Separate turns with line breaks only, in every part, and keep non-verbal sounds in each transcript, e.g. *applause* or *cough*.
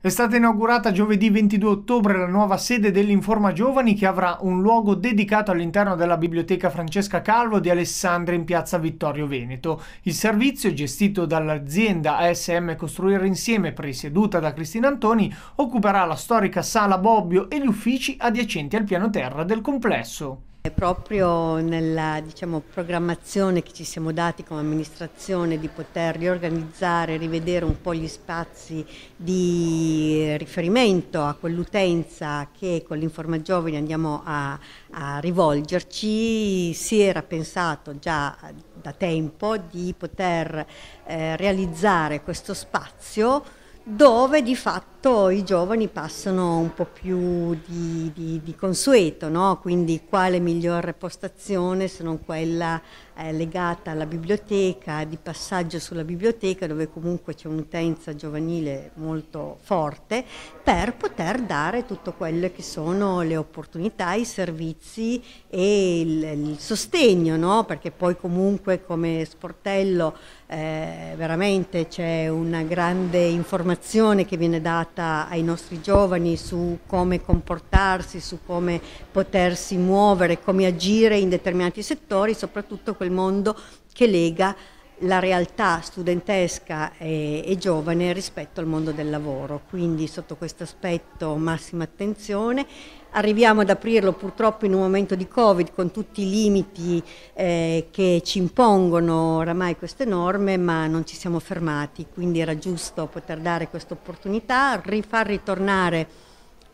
È stata inaugurata giovedì 22 ottobre la nuova sede dell'Informa Giovani che avrà un luogo dedicato all'interno della biblioteca Francesca Calvo di Alessandria in piazza Vittorio Veneto. Il servizio, gestito dall'azienda ASM Costruire Insieme, presieduta da Cristina Antoni, occuperà la storica sala Bobbio e gli uffici adiacenti al piano terra del complesso
proprio nella diciamo, programmazione che ci siamo dati come amministrazione di poter riorganizzare, rivedere un po' gli spazi di riferimento a quell'utenza che con l'Informa Giovani andiamo a, a rivolgerci, si era pensato già da tempo di poter eh, realizzare questo spazio dove di fatto fatto i giovani passano un po' più di, di, di consueto, no? quindi quale migliore postazione se non quella eh, legata alla biblioteca, di passaggio sulla biblioteca dove comunque c'è un'utenza giovanile molto forte per poter dare tutto quello che sono le opportunità, i servizi e il, il sostegno, no? perché poi comunque come sportello eh, veramente c'è una grande informazione che viene data porta ai nostri giovani su come comportarsi, su come potersi muovere, come agire in determinati settori, soprattutto quel mondo che lega la realtà studentesca e, e, giovane rispetto al mondo del lavoro, quindi sotto questo aspetto massima attenzione. Arriviamo ad aprirlo purtroppo in un momento di Covid con tutti i limiti eh, che ci impongono oramai queste norme, ma non ci siamo fermati, quindi era giusto poter dare questa opportunità, rifar ritornare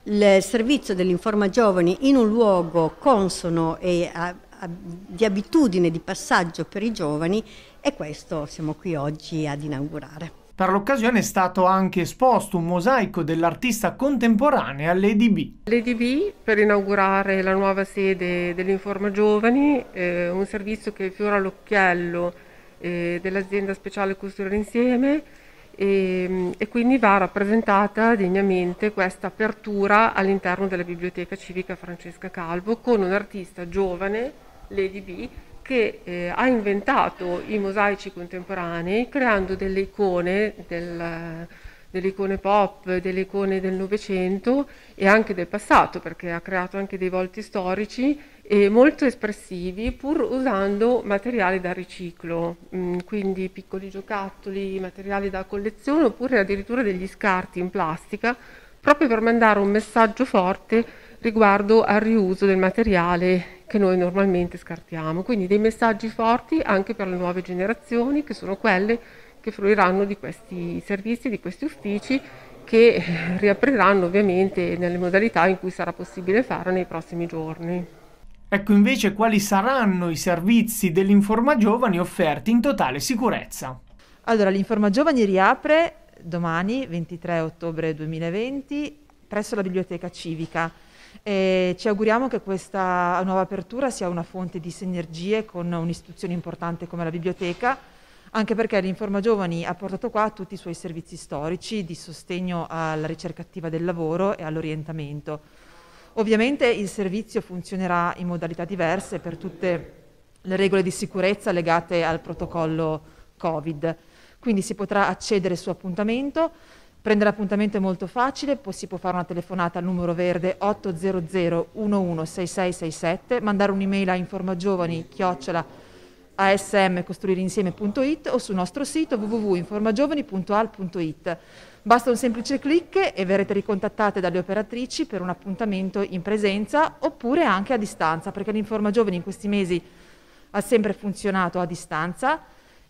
il servizio dell'informa giovani in un luogo consono e a, a, di abitudine di passaggio per i giovani e questo siamo qui oggi ad inaugurare.
Per l'occasione è stato anche esposto un mosaico dell'artista contemporanea Lady B.
Lady B per inaugurare la nuova sede dell'Informa Giovani, eh, un servizio che fiora l'occhiello eh, dell'azienda speciale Costruire Insieme e, ehm, e, quindi va rappresentata degnamente questa apertura all'interno della Biblioteca Civica Francesca Calvo con un artista giovane, Lady B, che eh, ha inventato i mosaici contemporanei creando delle icone, del, delle icone pop, delle icone del Novecento e anche del passato, perché ha creato anche dei volti storici e molto espressivi, pur usando materiali da riciclo, mh, mm, quindi piccoli giocattoli, materiali da collezione oppure addirittura degli scarti in plastica, proprio per mandare un messaggio forte riguardo al riuso del materiale che noi normalmente scartiamo. Quindi dei messaggi forti anche per le nuove generazioni che sono quelle che fruiranno di questi servizi, di questi uffici che *laughs* riapriranno ovviamente nelle modalità in cui sarà possibile fare nei prossimi giorni.
Ecco invece quali saranno i servizi dell'Informa Giovani offerti in totale sicurezza.
Allora, l'Informa Giovani riapre domani, 23 ottobre 2020, presso la Biblioteca Civica e ci auguriamo che questa nuova apertura sia una fonte di sinergie con un'istituzione importante come la biblioteca, anche perché l'Informa Giovani ha portato qua tutti i suoi servizi storici di sostegno alla ricerca attiva del lavoro e all'orientamento. Ovviamente il servizio funzionerà in modalità diverse per tutte le regole di sicurezza legate al protocollo Covid, quindi si potrà accedere su appuntamento Prendere l'appuntamento è molto facile, si può fare una telefonata al numero verde 800 116667, mandare un'email a informagiovani chiocciola asmcostruireinsieme.it o sul nostro sito www.informagiovani.al.it. Basta un semplice clic e verrete ricontattate dalle operatrici per un appuntamento in presenza oppure anche a distanza, perché l'Informa Giovani in questi mesi ha sempre funzionato a distanza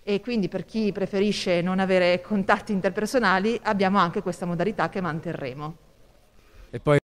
e quindi per chi preferisce non avere contatti interpersonali abbiamo anche questa modalità che
manterremo. E poi...